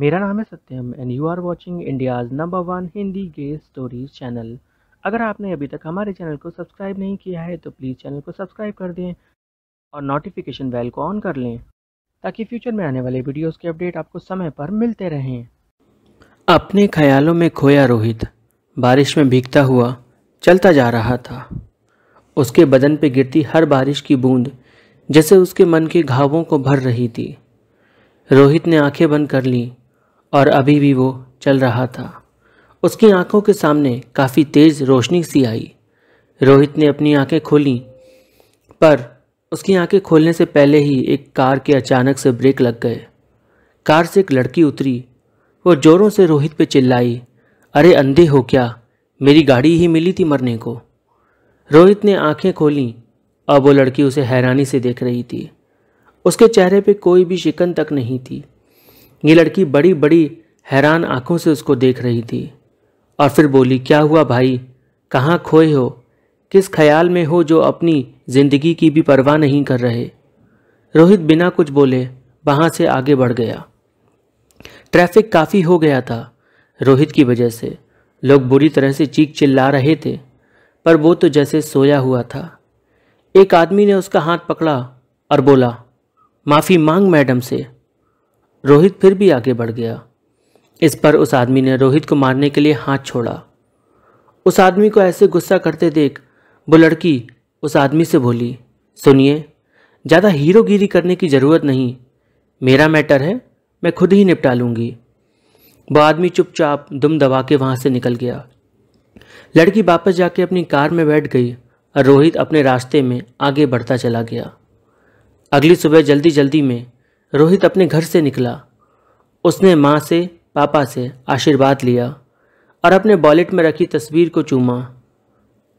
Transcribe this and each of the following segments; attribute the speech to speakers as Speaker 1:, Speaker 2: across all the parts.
Speaker 1: मेरा नाम है Satyam and you are watching India's number one Hindi gay stories channel अगर आपने अभी तक हमारे चैनल को सब्सक्राइब नहीं किया है तो प्लीज़ चैनल को सब्सक्राइब कर दें और नोटिफिकेशन बेल को ऑन कर लें ताकि फ्यूचर में आने वाले वीडियोस के अपडेट आपको समय पर मिलते रहें अपने ख्यालों में खोया रोहित बारिश में भीगता हुआ चलता जा रहा था उसके बदन पर गिरती हर बारिश की बूंद जैसे उसके मन के घावों को भर रही थी रोहित ने आंखें बंद कर लीं और अभी भी वो चल रहा था उसकी आंखों के सामने काफ़ी तेज़ रोशनी सी आई रोहित ने अपनी आंखें खोली पर उसकी आंखें खोलने से पहले ही एक कार के अचानक से ब्रेक लग गए कार से एक लड़की उतरी वो जोरों से रोहित पे चिल्लाई अरे अंधे हो क्या मेरी गाड़ी ही मिली थी मरने को रोहित ने आंखें खोली और वो लड़की उसे हैरानी से देख रही थी उसके चेहरे पे कोई भी शिकन तक नहीं थी ये लड़की बड़ी बड़ी हैरान आंखों से उसको देख रही थी और फिर बोली क्या हुआ भाई कहाँ खोए हो किस ख्याल में हो जो अपनी जिंदगी की भी परवाह नहीं कर रहे रोहित बिना कुछ बोले वहाँ से आगे बढ़ गया ट्रैफिक काफ़ी हो गया था रोहित की वजह से लोग बुरी तरह से चीख चिल्ला रहे थे पर वो तो जैसे सोया हुआ था एक आदमी ने उसका हाथ पकड़ा और बोला माफ़ी मांग मैडम से रोहित फिर भी आगे बढ़ गया इस पर उस आदमी ने रोहित को मारने के लिए हाथ छोड़ा उस आदमी को ऐसे गुस्सा करते देख वो लड़की उस आदमी से बोली सुनिए ज़्यादा हीरोगिरी करने की ज़रूरत नहीं मेरा मैटर है मैं खुद ही निपटा लूँगी वह आदमी चुपचाप दुम दबा के वहाँ से निकल गया लड़की वापस जाके अपनी कार में बैठ गई और रोहित अपने रास्ते में आगे बढ़ता चला गया अगली सुबह जल्दी जल्दी में रोहित अपने घर से निकला उसने माँ से पापा से आशीर्वाद लिया और अपने वॉलेट में रखी तस्वीर को चूमा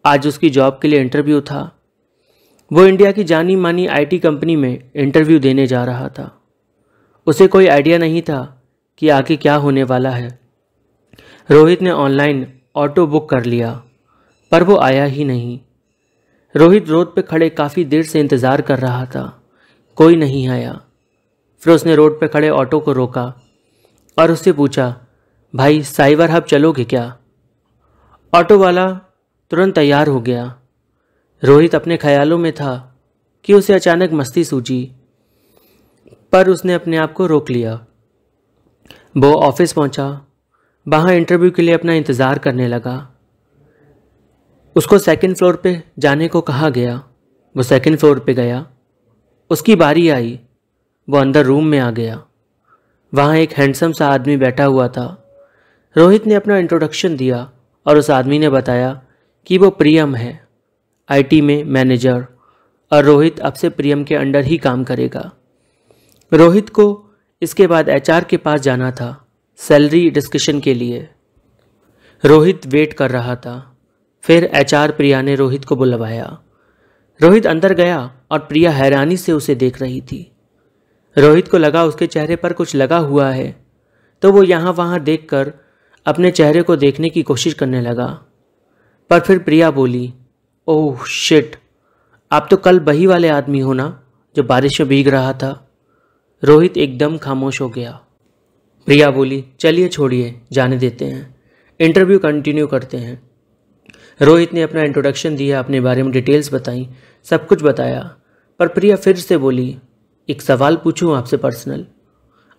Speaker 1: आज उसकी जॉब के लिए इंटरव्यू था वो इंडिया की जानी मानी आईटी कंपनी में इंटरव्यू देने जा रहा था उसे कोई आइडिया नहीं था कि आगे क्या होने वाला है रोहित ने ऑनलाइन ऑटो बुक कर लिया पर वो आया ही नहीं रोहित रोड पे खड़े काफ़ी देर से इंतज़ार कर रहा था कोई नहीं आया फिर उसने रोड पर खड़े ऑटो को रोका और उससे पूछा भाई साइबर हब चलोगे क्या ऑटो वाला तुरंत तैयार हो गया रोहित अपने ख्यालों में था कि उसे अचानक मस्ती सूझी पर उसने अपने आप को रोक लिया वो ऑफिस पहुंचा वहाँ इंटरव्यू के लिए अपना इंतज़ार करने लगा उसको सेकंड फ्लोर पे जाने को कहा गया वो सेकंड फ्लोर पे गया उसकी बारी आई वो अंदर रूम में आ गया वहाँ एक हैंडसम सा आदमी बैठा हुआ था रोहित ने अपना इंट्रोडक्शन दिया और उस आदमी ने बताया कि वो प्रियम है आईटी में मैनेजर और रोहित अब से प्रियम के अंडर ही काम करेगा रोहित को इसके बाद एचआर के पास जाना था सैलरी डिस्कशन के लिए रोहित वेट कर रहा था फिर एचआर प्रिया ने रोहित को बुलवाया रोहित अंदर गया और प्रिया हैरानी से उसे देख रही थी रोहित को लगा उसके चेहरे पर कुछ लगा हुआ है तो वो यहाँ वहाँ देख कर अपने चेहरे को देखने की कोशिश करने लगा पर फिर प्रिया बोली ओह शिट आप तो कल बही वाले आदमी हो ना जो बारिश में भीग रहा था रोहित एकदम खामोश हो गया प्रिया बोली चलिए छोड़िए जाने देते हैं इंटरव्यू कंटिन्यू करते हैं रोहित ने अपना इंट्रोडक्शन दिया अपने बारे में डिटेल्स बताई सब कुछ बताया पर प्रिया फिर से बोली एक सवाल पूछूं आपसे पर्सनल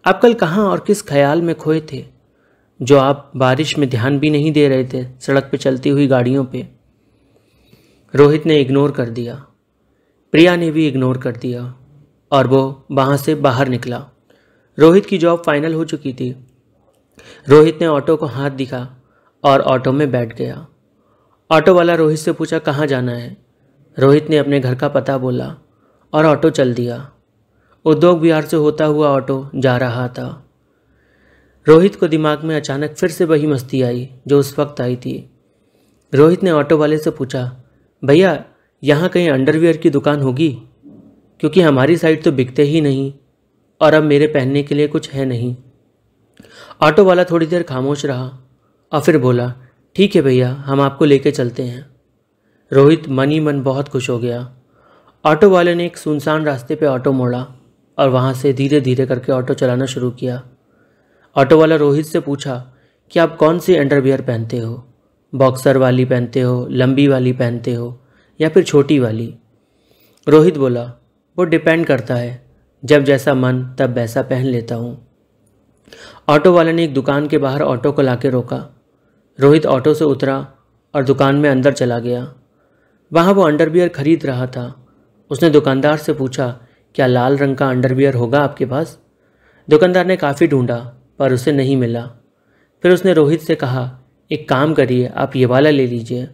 Speaker 1: आप कल कहाँ और किस ख्याल में खोए थे जो आप बारिश में ध्यान भी नहीं दे रहे थे सड़क पर चलती हुई गाड़ियों पे रोहित ने इग्नोर कर दिया प्रिया ने भी इग्नोर कर दिया और वो वहाँ से बाहर निकला रोहित की जॉब फाइनल हो चुकी थी रोहित ने ऑटो को हाथ दिखा और ऑटो में बैठ गया ऑटो वाला रोहित से पूछा कहाँ जाना है रोहित ने अपने घर का पता बोला और ऑटो चल दिया उद्योग विहार से होता हुआ ऑटो जा रहा था रोहित को दिमाग में अचानक फिर से वही मस्ती आई जो उस वक्त आई थी रोहित ने ऑटो वाले से पूछा भैया यहाँ कहीं अंडरवियर की दुकान होगी क्योंकि हमारी साइड तो बिकते ही नहीं और अब मेरे पहनने के लिए कुछ है नहीं ऑटो वाला थोड़ी देर खामोश रहा और फिर बोला ठीक है भैया हम आपको लेके चलते हैं रोहित मन ही मन बहुत खुश हो गया ऑटो वाले ने एक सुनसान रास्ते पे ऑटो मोड़ा और वहाँ से धीरे धीरे करके ऑटो चलाना शुरू किया ऑटो वाला रोहित से पूछा कि आप कौन सी अंडरवियर पहनते हो बॉक्सर वाली पहनते हो लंबी वाली पहनते हो या फिर छोटी वाली रोहित बोला वो डिपेंड करता है जब जैसा मन तब वैसा पहन लेता हूँ ऑटो वाले ने एक दुकान के बाहर ऑटो को लाके रोका रोहित ऑटो से उतरा और दुकान में अंदर चला गया वहाँ वो अंडरवियर खरीद रहा था उसने दुकानदार से पूछा क्या लाल रंग का अंडरवियर होगा आपके पास दुकानदार ने काफ़ी ढूंढा पर उसे नहीं मिला फिर उसने रोहित से कहा एक काम करिए आप ये वाला ले लीजिए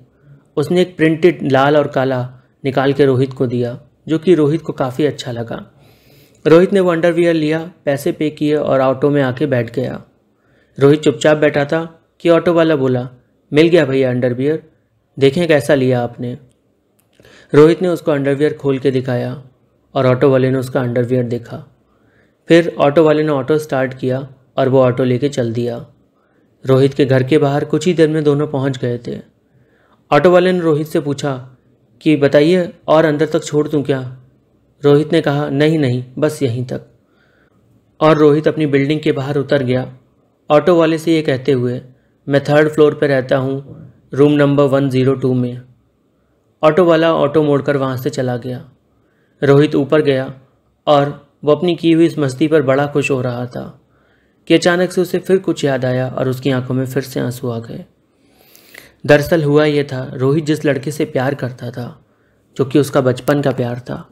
Speaker 1: उसने एक प्रिंटेड लाल और काला निकाल के रोहित को दिया जो कि रोहित को काफ़ी अच्छा लगा रोहित ने वो अंडरवियर लिया पैसे पे किए और ऑटो में आके बैठ गया रोहित चुपचाप बैठा था कि ऑटो वाला बोला मिल गया भैया अंडरवियर देखें कैसा लिया आपने रोहित ने उसको अंडरवियर खोल के दिखाया और ऑटो वाले ने उसका अंडरवियर देखा फिर ऑटो वाले ने ऑटो स्टार्ट किया और वो ऑटो लेके चल दिया रोहित के घर के बाहर कुछ ही देर में दोनों पहुंच गए थे ऑटो वाले ने रोहित से पूछा कि बताइए और अंदर तक छोड़ दूँ क्या रोहित ने कहा नहीं नहीं बस यहीं तक और रोहित अपनी बिल्डिंग के बाहर उतर गया ऑटो वाले से ये कहते हुए मैं थर्ड फ्लोर पर रहता हूँ room number one zero two में ऑटो वाला ऑटो मोड़कर वहाँ से चला गया रोहित ऊपर गया और वो अपनी की हुई इस मस्ती पर बड़ा खुश हो रहा था कि अचानक से उसे फिर कुछ याद आया और उसकी आंखों में फिर से आंसू आ गए दरअसल हुआ यह था रोहित जिस लड़के से प्यार करता था जो कि उसका बचपन का प्यार था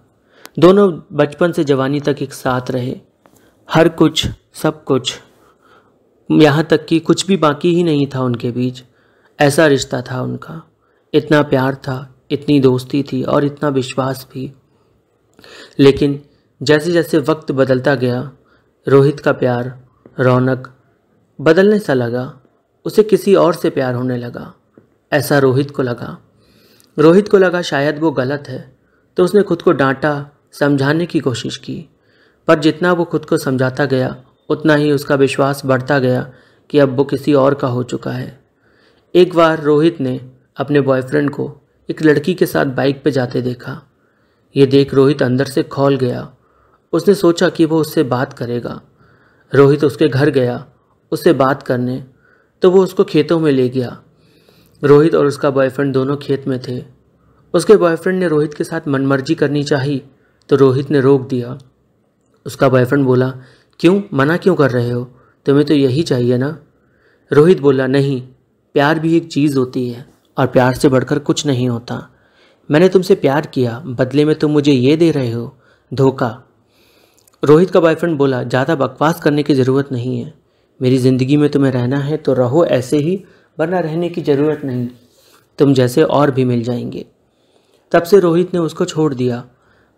Speaker 1: दोनों बचपन से जवानी तक एक साथ रहे हर कुछ सब कुछ यहाँ तक कि कुछ भी बाकी ही नहीं था उनके बीच ऐसा रिश्ता था उनका इतना प्यार था इतनी दोस्ती थी और इतना विश्वास भी लेकिन जैसे जैसे वक्त बदलता गया रोहित का प्यार रौनक बदलने सा लगा उसे किसी और से प्यार होने लगा ऐसा रोहित को लगा रोहित को लगा शायद वो गलत है तो उसने खुद को डांटा समझाने की कोशिश की पर जितना वो खुद को समझाता गया उतना ही उसका विश्वास बढ़ता गया कि अब वो किसी और का हो चुका है एक बार रोहित ने अपने बॉयफ्रेंड को एक लड़की के साथ बाइक पे जाते देखा ये देख रोहित अंदर से खोल गया उसने सोचा कि वो उससे बात करेगा रोहित उसके घर गया उससे बात करने तो वो उसको खेतों में ले गया रोहित और उसका बॉयफ्रेंड दोनों खेत में थे उसके बॉयफ्रेंड ने रोहित के साथ मनमर्जी करनी चाही तो रोहित ने रोक दिया उसका बॉयफ्रेंड बोला क्यों मना क्यों कर रहे हो तुम्हें तो यही चाहिए ना रोहित बोला नहीं प्यार भी एक चीज़ होती है और प्यार से बढ़कर कुछ नहीं होता मैंने तुमसे प्यार किया बदले में तुम मुझे ये दे रहे हो धोखा रोहित का बॉयफ्रेंड बोला ज़्यादा बकवास करने की ज़रूरत नहीं है मेरी ज़िंदगी में तुम्हें रहना है तो रहो ऐसे ही वरना रहने की ज़रूरत नहीं तुम जैसे और भी मिल जाएंगे तब से रोहित ने उसको छोड़ दिया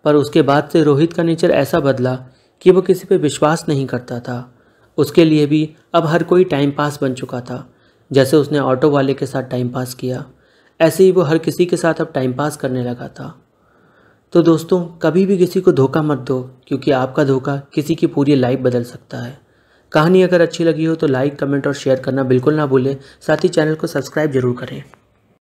Speaker 1: पर उसके बाद से रोहित का नेचर ऐसा बदला कि वो किसी पे विश्वास नहीं करता था उसके लिए भी अब हर कोई टाइम पास बन चुका था जैसे उसने ऑटो वाले के साथ टाइम पास किया ऐसे ही वो हर किसी के साथ अब टाइम पास करने लगा था तो दोस्तों कभी भी किसी को धोखा मत दो क्योंकि आपका धोखा किसी की पूरी लाइफ बदल सकता है कहानी अगर अच्छी लगी हो तो लाइक कमेंट और शेयर करना बिल्कुल ना भूलें साथ ही चैनल को सब्सक्राइब जरूर करें